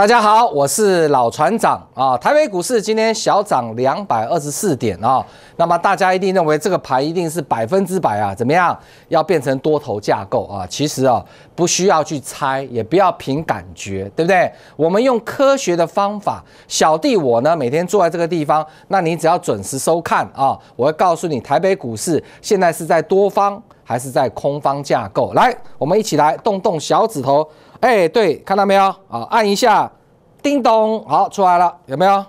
大家好，我是老船长啊。台北股市今天小涨两百二十四点啊。那么大家一定认为这个盘一定是百分之百啊？怎么样，要变成多头架构啊？其实啊，不需要去猜，也不要凭感觉，对不对？我们用科学的方法。小弟我呢，每天坐在这个地方，那你只要准时收看啊，我会告诉你台北股市现在是在多方还是在空方架构。来，我们一起来动动小指头。哎，对，看到没有啊？按一下，叮咚，好出来了，有没有？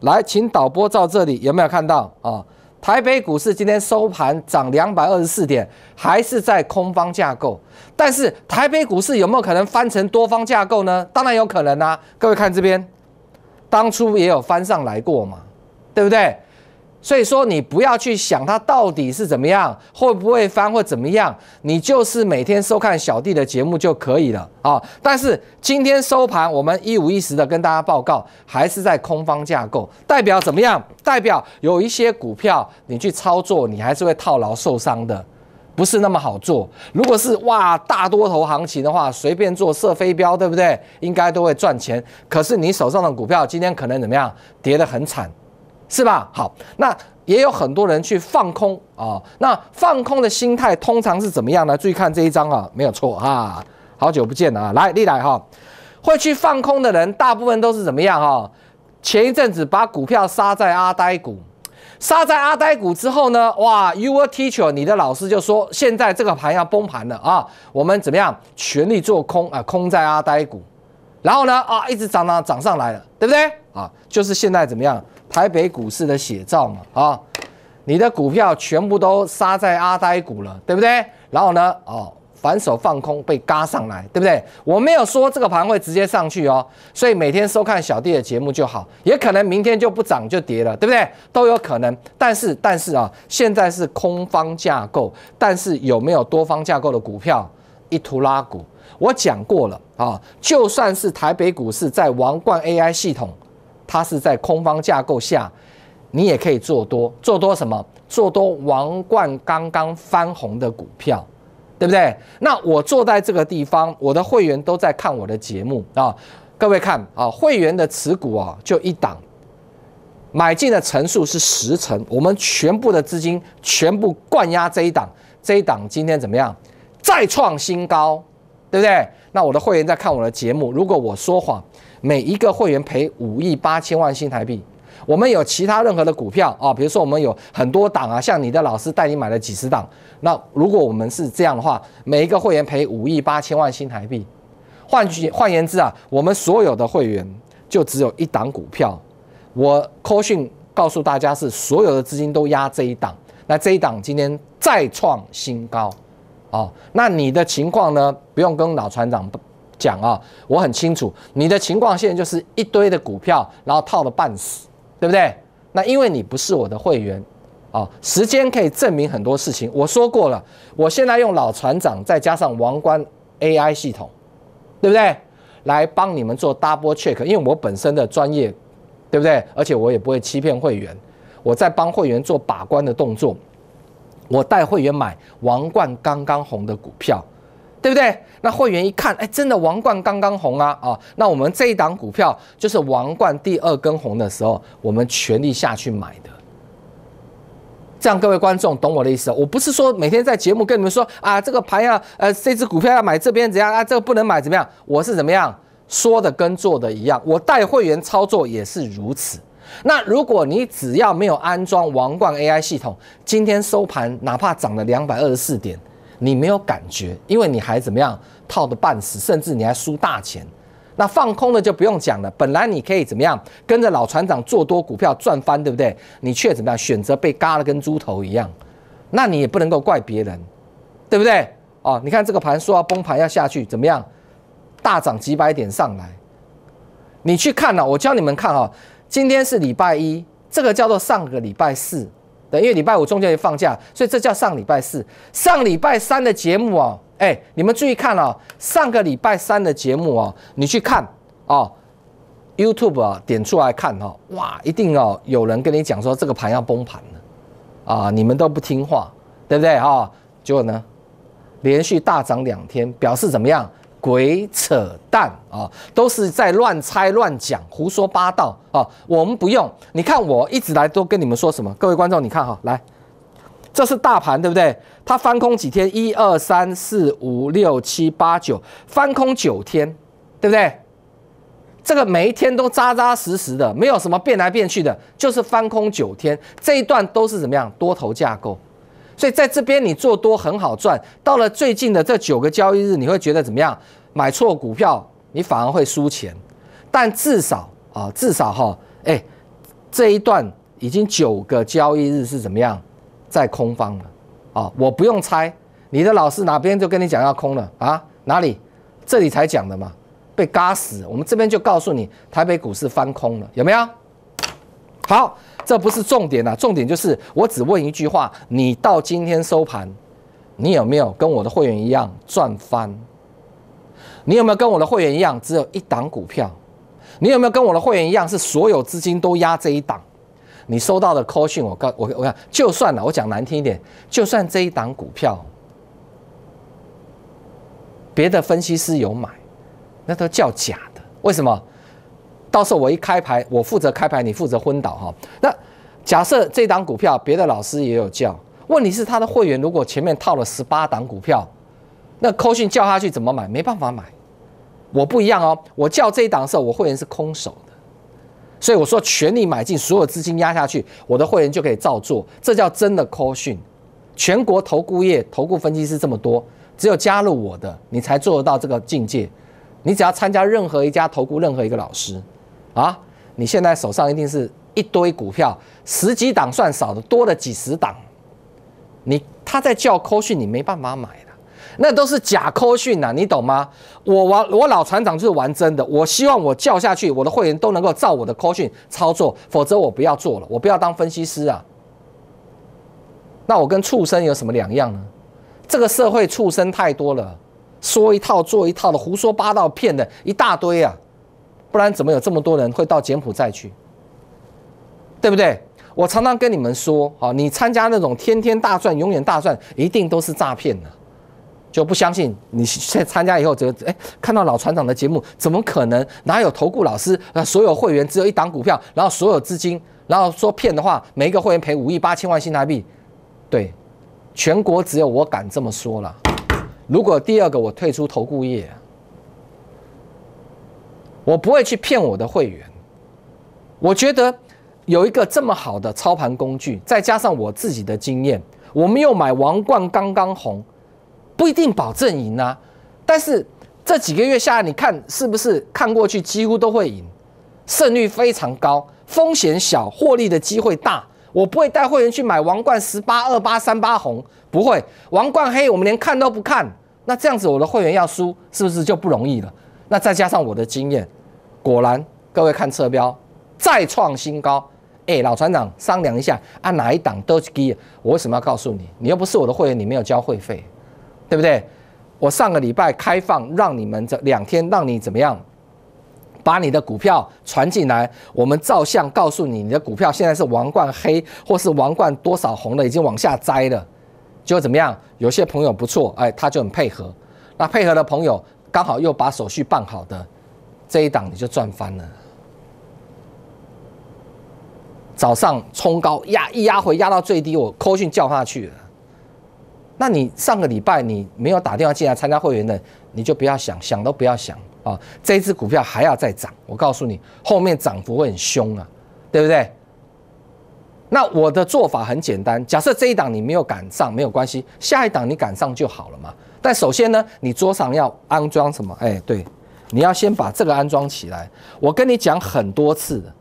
来，请导播照这里，有没有看到啊？台北股市今天收盘涨两百二十四点，还是在空方架构，但是台北股市有没有可能翻成多方架构呢？当然有可能啊！各位看这边，当初也有翻上来过嘛，对不对？所以说，你不要去想它到底是怎么样，会不会翻或怎么样，你就是每天收看小弟的节目就可以了啊。但是今天收盘，我们一五一十的跟大家报告，还是在空方架构，代表怎么样？代表有一些股票你去操作，你还是会套牢受伤的，不是那么好做。如果是哇大多头行情的话，随便做射飞镖，对不对？应该都会赚钱。可是你手上的股票今天可能怎么样？跌得很惨。是吧？好，那也有很多人去放空啊。那放空的心态通常是怎么样呢？注意看这一张啊，没有错啊。好久不见了啊，来历来哈，会去放空的人大部分都是怎么样哈？前一阵子把股票杀在阿呆股，杀在阿呆股之后呢，哇，your teacher 你的老师就说现在这个盘要崩盘了啊，我们怎么样全力做空啊？空在阿呆股，然后呢啊，一直涨涨涨上来了，对不对啊？就是现在怎么样？台北股市的写照嘛，啊，你的股票全部都杀在阿呆股了，对不对？然后呢，哦，反手放空被嘎上来，对不对？我没有说这个盘会直接上去哦，所以每天收看小弟的节目就好，也可能明天就不涨就跌了，对不对？都有可能。但是，但是啊，现在是空方架构，但是有没有多方架构的股票一图拉股？我讲过了啊，就算是台北股市在王冠 AI 系统。它是在空方架构下，你也可以做多，做多什么？做多王冠刚刚翻红的股票，对不对？那我坐在这个地方，我的会员都在看我的节目啊。各位看啊，会员的持股啊，就一档，买进的层数是十层，我们全部的资金全部灌压这一档，这一档今天怎么样？再创新高，对不对？那我的会员在看我的节目，如果我说谎。每一个会员赔五亿八千万新台币，我们有其他任何的股票啊，比如说我们有很多档啊，像你的老师带你买了几十档，那如果我们是这样的话，每一个会员赔五亿八千万新台币，换句换言之啊，我们所有的会员就只有一档股票，我科讯告诉大家是所有的资金都压这一档，那这一档今天再创新高，哦，那你的情况呢？不用跟老船长。讲啊，我很清楚你的情况，现在就是一堆的股票，然后套了半死，对不对？那因为你不是我的会员，啊，时间可以证明很多事情。我说过了，我现在用老船长再加上王冠 AI 系统，对不对？来帮你们做 double check，因为我本身的专业，对不对？而且我也不会欺骗会员，我在帮会员做把关的动作，我带会员买王冠刚刚红的股票。对不对？那会员一看，哎，真的王冠刚刚红啊啊！那我们这一档股票就是王冠第二根红的时候，我们全力下去买的。这样各位观众懂我的意思？我不是说每天在节目跟你们说啊，这个盘要，呃，这只股票要买这边怎样啊？这个不能买怎么样？我是怎么样说的跟做的一样，我带会员操作也是如此。那如果你只要没有安装王冠 AI 系统，今天收盘哪怕涨了两百二十四点。你没有感觉，因为你还怎么样套的半死，甚至你还输大钱。那放空的就不用讲了，本来你可以怎么样跟着老船长做多股票赚翻，对不对？你却怎么样选择被割了跟猪头一样，那你也不能够怪别人，对不对？哦，你看这个盘说要崩盘要下去，怎么样大涨几百点上来？你去看了，我教你们看哈，今天是礼拜一，这个叫做上个礼拜四。等，因为礼拜五中间也放假，所以这叫上礼拜四、上礼拜三的节目啊！哎，你们注意看哦，上个礼拜三的节目啊，你去看哦，YouTube 啊，点出来看哈，哇，一定哦，有人跟你讲说这个盘要崩盘了啊，你们都不听话，对不对啊？结果呢，连续大涨两天，表示怎么样？鬼扯淡啊！都是在乱猜乱讲、胡说八道啊！我们不用，你看我一直来都跟你们说什么？各位观众，你看哈，来，这是大盘对不对？它翻空几天？一二三四五六七八九，翻空九天，对不对？这个每一天都扎扎实实的，没有什么变来变去的，就是翻空九天这一段都是怎么样？多头架构。所以在这边你做多很好赚，到了最近的这九个交易日，你会觉得怎么样？买错股票，你反而会输钱。但至少啊，至少哈，哎，这一段已经九个交易日是怎么样，在空方了啊？我不用猜，你的老师哪边就跟你讲要空了啊？哪里？这里才讲的嘛，被轧死。我们这边就告诉你，台北股市翻空了，有没有？好。这不是重点啊，重点就是我只问一句话：你到今天收盘，你有没有跟我的会员一样赚翻？你有没有跟我的会员一样只有一档股票？你有没有跟我的会员一样是所有资金都压这一档？你收到的 call 信，我告我我想就算了，我讲难听一点，就算这一档股票，别的分析师有买，那都叫假的，为什么？到时候我一开牌，我负责开牌，你负责昏倒哈。那假设这档股票别的老师也有叫，问题是他的会员如果前面套了十八档股票，那 c a 叫他去怎么买？没办法买。我不一样哦，我叫这一档的时候，我会员是空手的，所以我说全力买进，所有资金压下去，我的会员就可以照做。这叫真的 c a 全国投顾业投顾分析师这么多，只有加入我的，你才做得到这个境界。你只要参加任何一家投顾，任何一个老师。啊！你现在手上一定是一堆股票，十几档算少的，多了几十档。你他在叫扣讯，你没办法买的，那都是假扣讯啊，你懂吗？我玩我老船长就是玩真的，我希望我叫下去，我的会员都能够照我的扣讯操作，否则我不要做了，我不要当分析师啊。那我跟畜生有什么两样呢？这个社会畜生太多了，说一套做一套的，胡说八道骗的一大堆啊。不然怎么有这么多人会到柬埔寨去？对不对？我常常跟你们说，好，你参加那种天天大赚、永远大赚，一定都是诈骗的，就不相信你在参加以后，这哎，看到老船长的节目，怎么可能？哪有投顾老师？那所有会员只有一档股票，然后所有资金，然后说骗的话，每一个会员赔五亿八千万新台币，对，全国只有我敢这么说了。如果第二个我退出投顾业。我不会去骗我的会员。我觉得有一个这么好的操盘工具，再加上我自己的经验，我们又买王冠刚刚红，不一定保证赢啊。但是这几个月下来，你看是不是看过去几乎都会赢，胜率非常高，风险小，获利的机会大。我不会带会员去买王冠十八二八三八红，不会王冠黑我们连看都不看。那这样子我的会员要输，是不是就不容易了？那再加上我的经验，果然，各位看车标，再创新高。哎，老船长商量一下，按哪一档都给。我为什么要告诉你？你又不是我的会员，你没有交会费，对不对？我上个礼拜开放让你们这两天让你怎么样，把你的股票传进来，我们照相告诉你，你的股票现在是王冠黑，或是王冠多少红的，已经往下摘了。结果怎么样？有些朋友不错，哎，他就很配合。那配合的朋友。刚好又把手续办好的这一档，你就赚翻了。早上冲高压一压回压到最低，我 call 讯叫他去了。那你上个礼拜你没有打电话进来参加会员的，你就不要想想都不要想啊！这一只股票还要再涨，我告诉你，后面涨幅会很凶啊，对不对？那我的做法很简单，假设这一档你没有赶上没有关系，下一档你赶上就好了嘛。但首先呢，你桌上要安装什么？哎，对，你要先把这个安装起来。我跟你讲很多次了，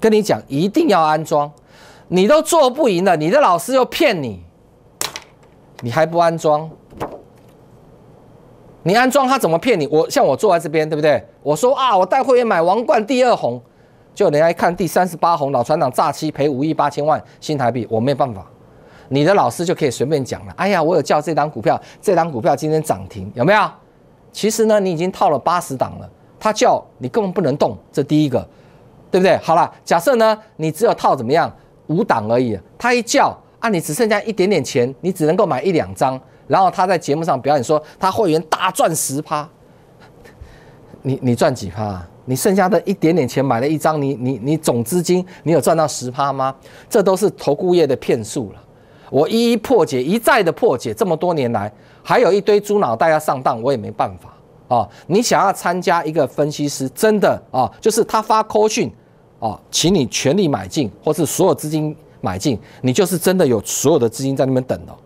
跟你讲一定要安装。你都做不赢了，你的老师又骗你，你还不安装？你安装他怎么骗你？我像我坐在这边，对不对？我说啊，我带会员买王冠第二红，就人家一看第三十八红，老船长诈欺赔五亿八千万新台币，我没办法。你的老师就可以随便讲了。哎呀，我有叫这张股票，这张股票今天涨停，有没有？其实呢，你已经套了八十档了，他叫你根本不能动，这第一个，对不对？好了，假设呢，你只有套怎么样五档而已，他一叫啊，你只剩下一点点钱，你只能够买一两张，然后他在节目上表演说他会员大赚十趴，你你赚几趴？啊？你剩下的一点点钱买了一张，你你你总资金你有赚到十趴吗？这都是投顾业的骗术了。我一一破解，一再的破解，这么多年来，还有一堆猪脑袋要上当，我也没办法啊！你想要参加一个分析师，真的啊，就是他发 call 讯啊，请你全力买进，或是所有资金买进，你就是真的有所有的资金在那边等了。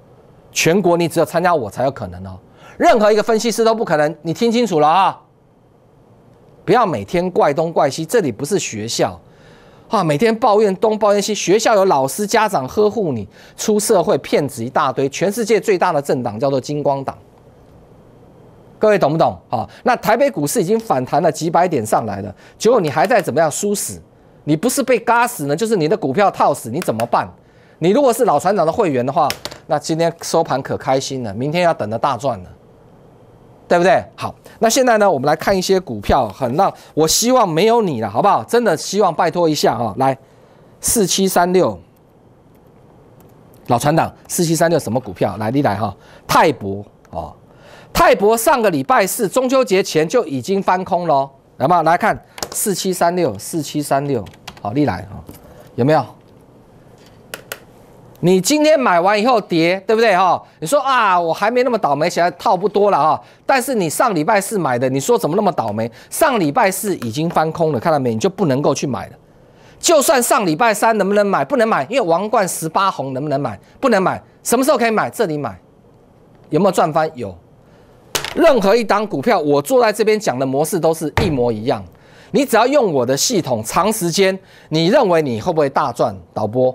全国你只有参加我才有可能哦，任何一个分析师都不可能。你听清楚了啊！不要每天怪东怪西，这里不是学校。啊，每天抱怨东抱怨西，学校有老师家长呵护你，出社会骗子一大堆。全世界最大的政党叫做金光党，各位懂不懂？啊，那台北股市已经反弹了几百点上来了，结果你还在怎么样输死？你不是被嘎死呢，就是你的股票套死，你怎么办？你如果是老船长的会员的话，那今天收盘可开心了，明天要等着大赚了。对不对？好，那现在呢，我们来看一些股票，很让我希望没有你了，好不好？真的希望拜托一下哈，来，四七三六，老船长，四七三六什么股票？来，你来哈，泰博哦，泰博上个礼拜四中秋节前就已经翻空了，来没来看四七三六，四七三六，好，利来哈，有没有？你今天买完以后跌，对不对哈？你说啊，我还没那么倒霉，现在套不多了啊。但是你上礼拜四买的，你说怎么那么倒霉？上礼拜四已经翻空了，看到没？你就不能够去买了。就算上礼拜三能不能买，不能买，因为王冠十八红能不能买，不能买。什么时候可以买？这里买，有没有赚翻？有。任何一档股票，我坐在这边讲的模式都是一模一样。你只要用我的系统，长时间，你认为你会不会大赚？导播。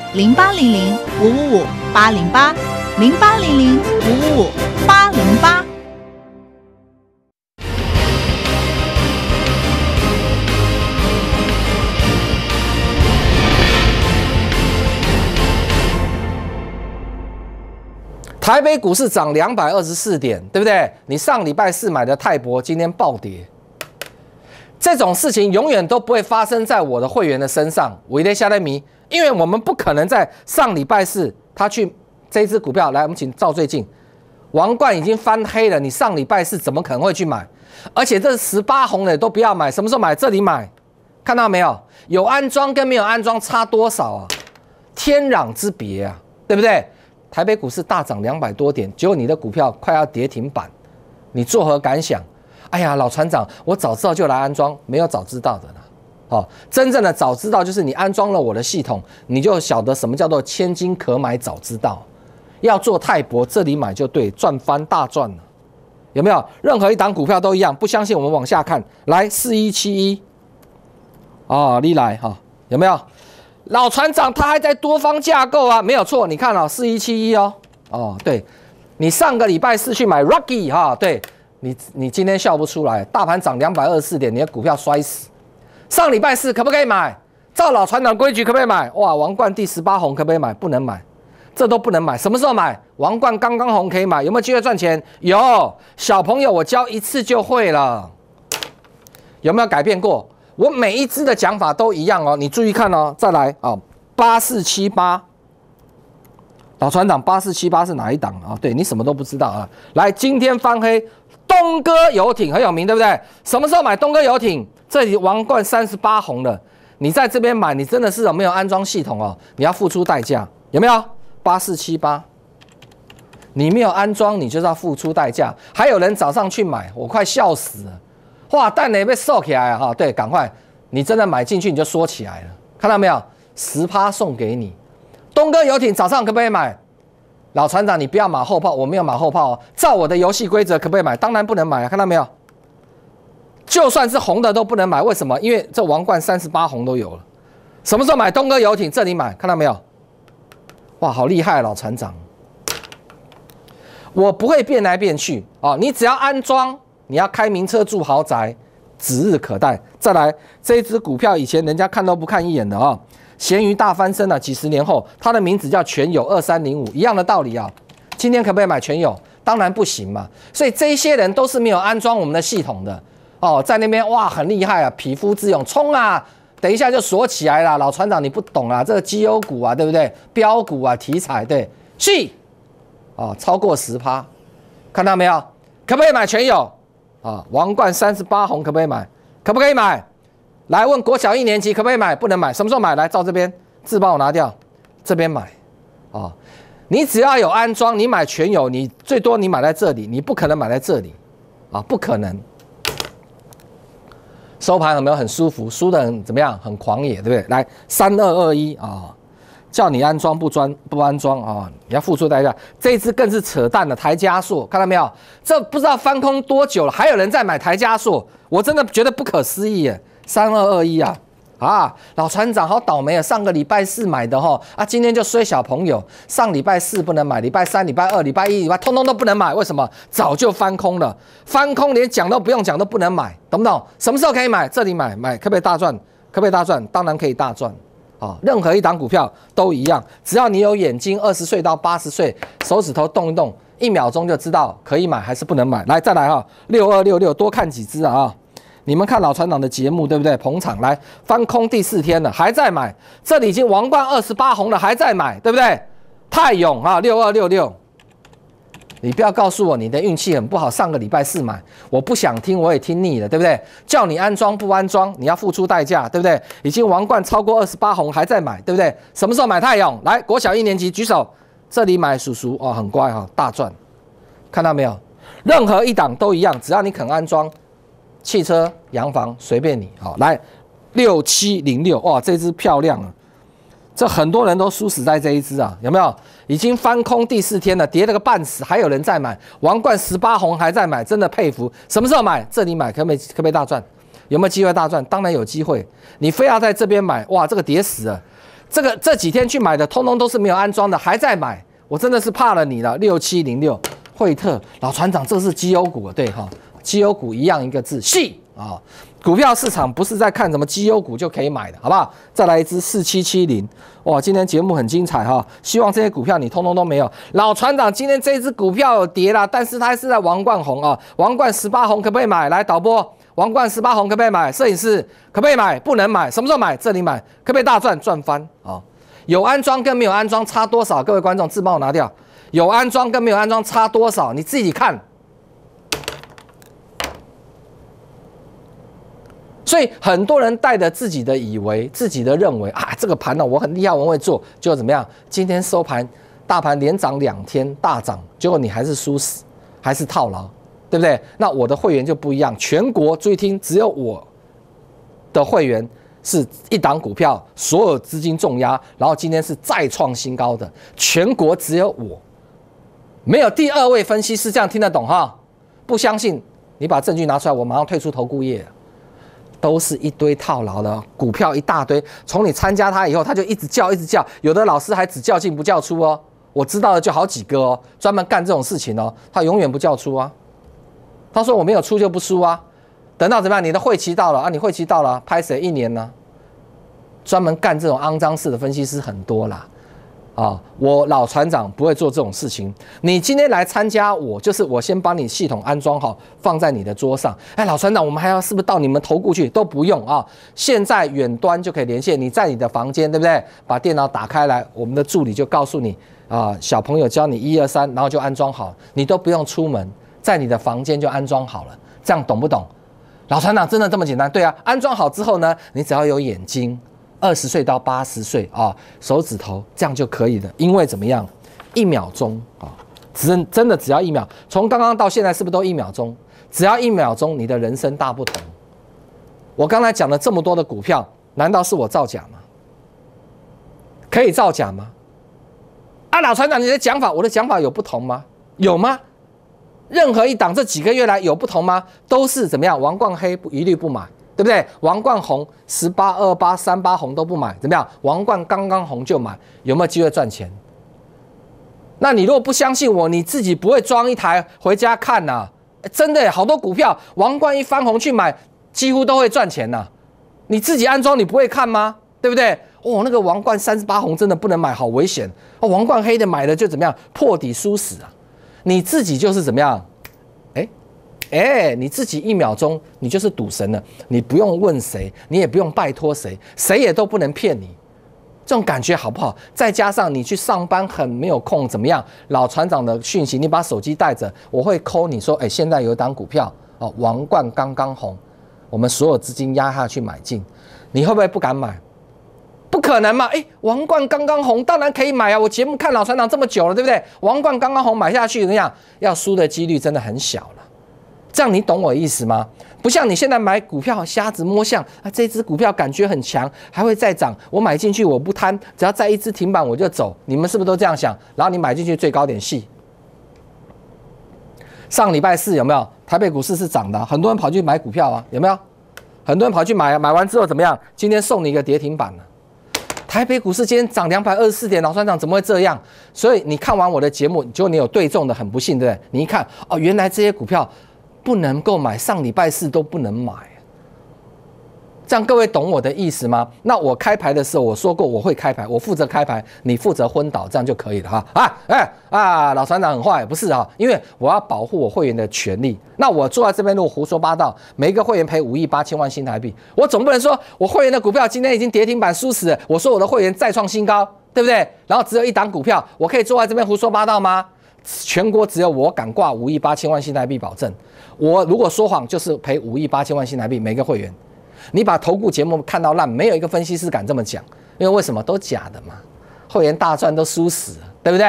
零八零零五五五八零八，零八零零五五五八零八。台北股市涨两百二十四点，对不对？你上礼拜四买的泰博，今天暴跌。这种事情永远都不会发生在我的会员的身上。我一天下来咪。因为我们不可能在上礼拜四他去这支股票来，我们请赵最近，王冠已经翻黑了，你上礼拜四怎么可能会去买？而且这十八红的都不要买，什么时候买？这里买，看到没有？有安装跟没有安装差多少啊？天壤之别啊，对不对？台北股市大涨两百多点，结果你的股票快要跌停板，你作何感想？哎呀，老船长，我早知道就来安装，没有早知道的了。哦，真正的早知道就是你安装了我的系统，你就晓得什么叫做千金可买早知道。要做泰博这里买就对，赚翻大赚了，有没有？任何一档股票都一样，不相信我们往下看。来四一七一，啊，历来哈，有没有？老船长他还在多方架构啊，没有错。你看啊，四一七一哦，哦，对，你上个礼拜四去买 Rocky 哈，对你，你今天笑不出来，大盘涨两百二十四点，你的股票摔死。上礼拜四可不可以买？照老船长规矩可不可以买？哇！王冠第十八红可不可以买？不能买，这都不能买。什么时候买？王冠刚刚红可以买。有没有机会赚钱？有，小朋友，我教一次就会了。有没有改变过？我每一只的讲法都一样哦。你注意看哦。再来啊，八四七八，老船长八四七八是哪一档啊？对你什么都不知道啊？来，今天翻黑，东哥游艇很有名，对不对？什么时候买东哥游艇？这里王冠三十八红了，你在这边买，你真的是有没有安装系统哦？你要付出代价，有没有？八四七八，你没有安装，你就要付出代价。还有人早上去买，我快笑死了！哇，蛋你被收起来了哈，对，赶快，你真的买进去你就缩起来了，看到没有？十趴送给你，东哥游艇早上可不可以买？老船长，你不要马后炮，我没有马后炮，照我的游戏规则可不可以买？当然不能买，看到没有？就算是红的都不能买，为什么？因为这王冠三十八红都有了。什么时候买东哥游艇？这里买，看到没有？哇，好厉害老船长！我不会变来变去啊，你只要安装，你要开名车住豪宅，指日可待。再来，这只股票以前人家看都不看一眼的啊，咸鱼大翻身了。几十年后，它的名字叫全友二三零五，一样的道理啊。今天可不可以买全友？当然不行嘛。所以这些人都是没有安装我们的系统的。哦，在那边哇，很厉害啊！匹夫之勇，冲啊！等一下就锁起来了，老船长你不懂啊，这个绩优股啊，对不对？标股啊，题材对，去，啊，超过十趴，看到没有？可不可以买全有啊？王冠三十八红可不可以买？可不可以买？来问国小一年级可不可以买？不能买，什么时候买？来照这边字帮我拿掉，这边买啊！你只要有安装，你买全有，你最多你买在这里，你不可能买在这里啊，不可能。收盘有没有很舒服？输的很怎么样？很狂野，对不对？来三二二一啊！叫你安装不装不安装啊！你要付出代价。这一支更是扯淡的台加速，看到没有？这不知道翻空多久了，还有人在买台加速，我真的觉得不可思议耶！三二二一啊！啊，老船长好倒霉啊！上个礼拜四买的哈，啊，今天就衰小朋友。上礼拜四不能买，礼拜三、礼拜二、礼拜一、礼拜通通都不能买，为什么？早就翻空了，翻空连讲都不用讲，都不能买，懂不懂？什么时候可以买？这里买，买可不可以大赚？可不可以大赚？当然可以大赚啊！任何一档股票都一样，只要你有眼睛，二十岁到八十岁，手指头动一动，一秒钟就知道可以买还是不能买。来再来哈，六二六六，多看几只啊。你们看老船长的节目，对不对？捧场来翻空第四天了，还在买。这里已经王冠二十八红了，还在买，对不对？泰勇啊，六二六六，你不要告诉我你的运气很不好。上个礼拜四买，我不想听，我也听腻了，对不对？叫你安装不安装，你要付出代价，对不对？已经王冠超过二十八红，还在买，对不对？什么时候买泰勇？来，国小一年级举手，这里买叔叔哦，很乖哈，大赚，看到没有？任何一档都一样，只要你肯安装。汽车洋房随便你好，来六七零六哇，这只漂亮啊，这很多人都输死在这一只啊，有没有？已经翻空第四天了，跌了个半死，还有人在买，王冠十八红还在买，真的佩服。什么时候买？这里买可没可没大赚，有没有机会大赚？当然有机会，你非要在这边买哇，这个跌死了，这个这几天去买的通通都是没有安装的，还在买，我真的是怕了你了。六七零六惠特老船长，这是绩优股，对哈。绩优股一样一个字，细啊！股票市场不是在看什么绩优股就可以买的，好不好？再来一支四七七零，哇！今天节目很精彩哈，希望这些股票你通通都没有。老船长，今天这支股票跌了，但是它是在王冠红啊，王冠十八红可不可以买？来导播，王冠十八红可不可以买？摄影师可不可以买？不能买，什么时候买？这里买，可不可以大赚赚翻啊？有安装跟没有安装差多少？各位观众，自帮我拿掉。有安装跟没有安装差多少？你自己看。所以很多人带着自己的以为、自己的认为啊，这个盘呢我很厉害，我会做，就怎么样？今天收盘，大盘连涨两天大涨，结果你还是输死，还是套牢，对不对？那我的会员就不一样，全国注意听，只有我的会员是一档股票，所有资金重压，然后今天是再创新高的，全国只有我，没有第二位分析师这样听得懂哈？不相信，你把证据拿出来，我马上退出投顾业。都是一堆套牢的股票，一大堆。从你参加他以后，他就一直叫，一直叫。有的老师还只叫进不叫出哦。我知道的就好几个哦，专门干这种事情哦。他永远不叫出啊。他说我没有出就不出啊。等到怎么样？你的会期到了啊，你会期到了，拍谁一年呢？专门干这种肮脏事的分析师很多啦。啊，我老船长不会做这种事情。你今天来参加我，就是我先帮你系统安装好，放在你的桌上。哎，老船长，我们还要是不是到你们头过去都不用啊？现在远端就可以连线，你在你的房间，对不对？把电脑打开来，我们的助理就告诉你啊，小朋友教你一二三，然后就安装好，你都不用出门，在你的房间就安装好了，这样懂不懂？老船长真的这么简单？对啊，安装好之后呢，你只要有眼睛。二十岁到八十岁啊，手指头这样就可以了，因为怎么样？一秒钟啊，只真的只要一秒，从刚刚到现在是不是都一秒钟？只要一秒钟，你的人生大不同。我刚才讲了这么多的股票，难道是我造假吗？可以造假吗？啊，老船长，你的讲法，我的讲法有不同吗？有吗？任何一档这几个月来有不同吗？都是怎么样？王冠黑不一律不买。对不对？王冠红十八二八三八红都不买，怎么样？王冠刚刚红就买，有没有机会赚钱？那你如果不相信我，你自己不会装一台回家看呐？真的，好多股票王冠一翻红去买，几乎都会赚钱呐。你自己安装，你不会看吗？对不对？哦，那个王冠三十八红真的不能买，好危险王冠黑的买了就怎么样破底输死啊？你自己就是怎么样？哎，你自己一秒钟你就是赌神了，你不用问谁，你也不用拜托谁，谁也都不能骗你，这种感觉好不好？再加上你去上班很没有空，怎么样？老船长的讯息，你把手机带着，我会扣你说，哎，现在有一档股票哦，王冠刚刚红，我们所有资金压下去买进，你会不会不敢买？不可能嘛！哎，王冠刚刚红，当然可以买啊！我节目看老船长这么久了，对不对？王冠刚刚红，买下去怎么样？要输的几率真的很小了。这样你懂我意思吗？不像你现在买股票瞎子摸象啊，这只股票感觉很强，还会再涨，我买进去我不贪，只要再一只停板我就走。你们是不是都这样想？然后你买进去最高点戏。上礼拜四有没有？台北股市是涨的，很多人跑去买股票啊，有没有？很多人跑去买，买完之后怎么样？今天送你一个跌停板了。台北股市今天涨两百二十四点，老船长怎么会这样？所以你看完我的节目，就果你有对中的，很不幸对不对？你一看哦，原来这些股票。不能购买，上礼拜四都不能买，这样各位懂我的意思吗？那我开牌的时候我说过我会开牌，我负责开牌，你负责昏倒，这样就可以了哈。啊哎啊，老船长很坏不是啊？因为我要保护我会员的权利。那我坐在这边如果胡说八道，每一个会员赔五亿八千万新台币，我总不能说我会员的股票今天已经跌停板输死，我说我的会员再创新高，对不对？然后只有一档股票，我可以坐在这边胡说八道吗？全国只有我敢挂五亿八千万新台币保证，我如果说谎就是赔五亿八千万新台币每个会员。你把投顾节目看到烂，没有一个分析师敢这么讲，因为为什么都假的嘛？会员大赚都输死，对不对？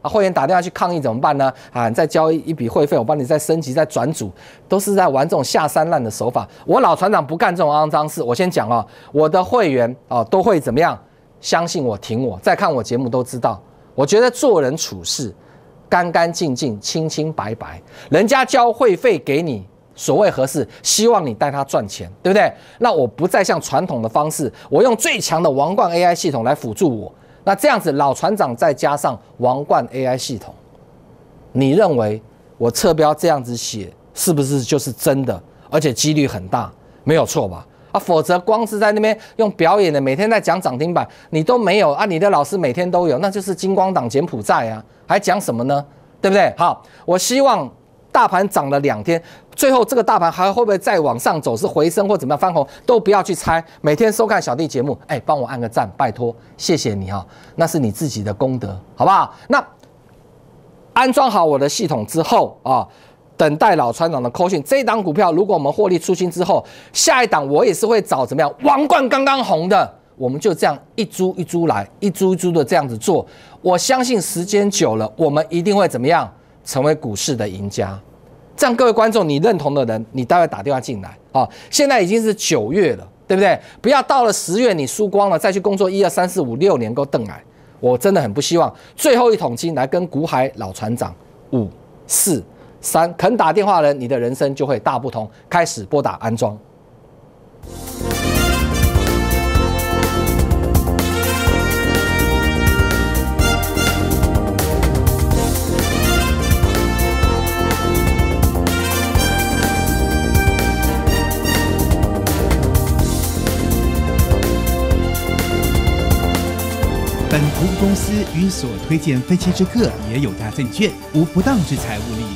啊，会员打电话去抗议怎么办呢？啊，再交一笔会费，我帮你再升级再转组，都是在玩这种下三滥的手法。我老船长不干这种肮脏事，我先讲哦，我的会员哦都会怎么样相信我，挺我，再看我节目都知道。我觉得做人处事。干干净净、清清白白，人家交会费给你，所谓合适，希望你带他赚钱，对不对？那我不再像传统的方式，我用最强的王冠 AI 系统来辅助我。那这样子，老船长再加上王冠 AI 系统，你认为我侧标这样子写是不是就是真的？而且几率很大，没有错吧？啊，否则光是在那边用表演的，每天在讲涨停板，你都没有啊？你的老师每天都有，那就是金光党柬埔寨啊，还讲什么呢？对不对？好，我希望大盘涨了两天，最后这个大盘还会不会再往上走？是回升或怎么样翻红，都不要去猜。每天收看小弟节目，哎，帮我按个赞，拜托，谢谢你啊，那是你自己的功德，好不好？那安装好我的系统之后啊。等待老船长的扣讯。这一档股票如果我们获利出清之后，下一档我也是会找怎么样？王冠刚刚红的，我们就这样一株一株来，一株一株的这样子做。我相信时间久了，我们一定会怎么样？成为股市的赢家。这样各位观众，你认同的人，你待会打电话进来啊。现在已经是九月了，对不对？不要到了十月你输光了，再去工作一二三四五六年够邓来。我真的很不希望最后一桶金来跟股海老船长五四。三肯打电话人，你的人生就会大不同。开始拨打安装。本服务公司与所推荐分期之客也有大证券，无不当之财务利。